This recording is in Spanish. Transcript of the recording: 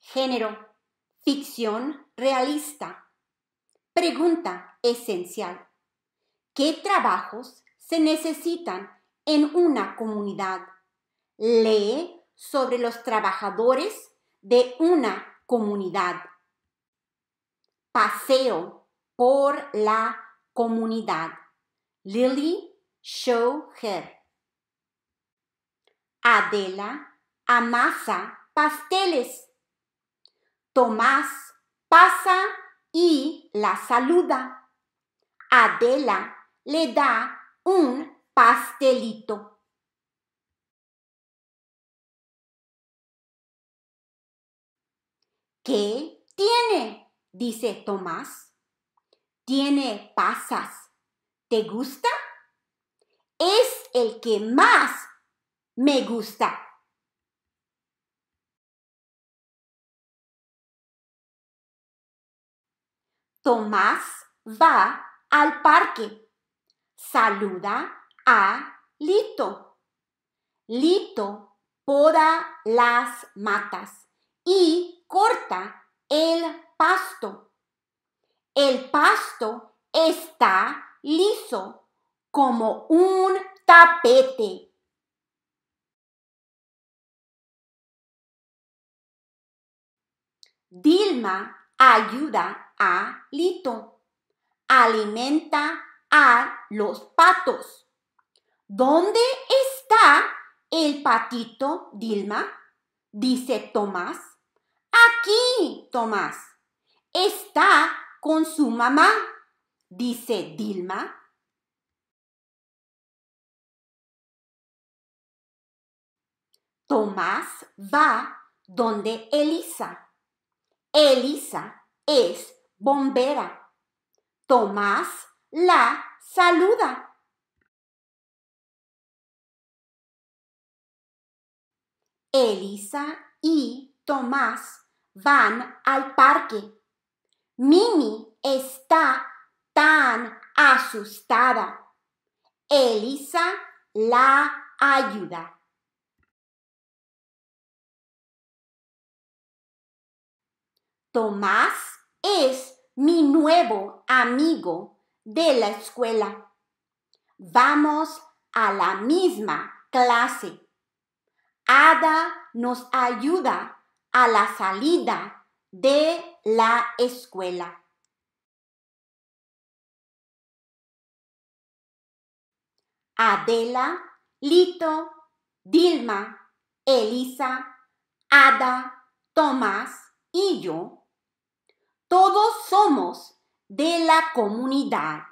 Género. Ficción realista. Pregunta esencial. ¿Qué trabajos se necesitan en una comunidad? Lee sobre los trabajadores de una comunidad. Paseo por la comunidad. Lily her. Adela amasa pasteles Tomás pasa y la saluda. Adela le da un pastelito. ¿Qué tiene? dice Tomás. Tiene pasas. ¿Te gusta? Es el que más me gusta. Tomás va al parque. Saluda a Lito. Lito poda las matas y corta el pasto. El pasto está liso como un tapete. Dilma ayuda a Lito, alimenta a los patos. ¿Dónde está el patito Dilma? dice Tomás. Aquí, Tomás. Está con su mamá, dice Dilma. Tomás va donde Elisa. Elisa es bombera. Tomás la saluda. Elisa y Tomás van al parque. Mimi está tan asustada. Elisa la ayuda. Tomás es mi nuevo amigo de la escuela. Vamos a la misma clase. Ada nos ayuda a la salida de la escuela. Adela, Lito, Dilma, Elisa, Ada, Tomás y yo todos somos de la comunidad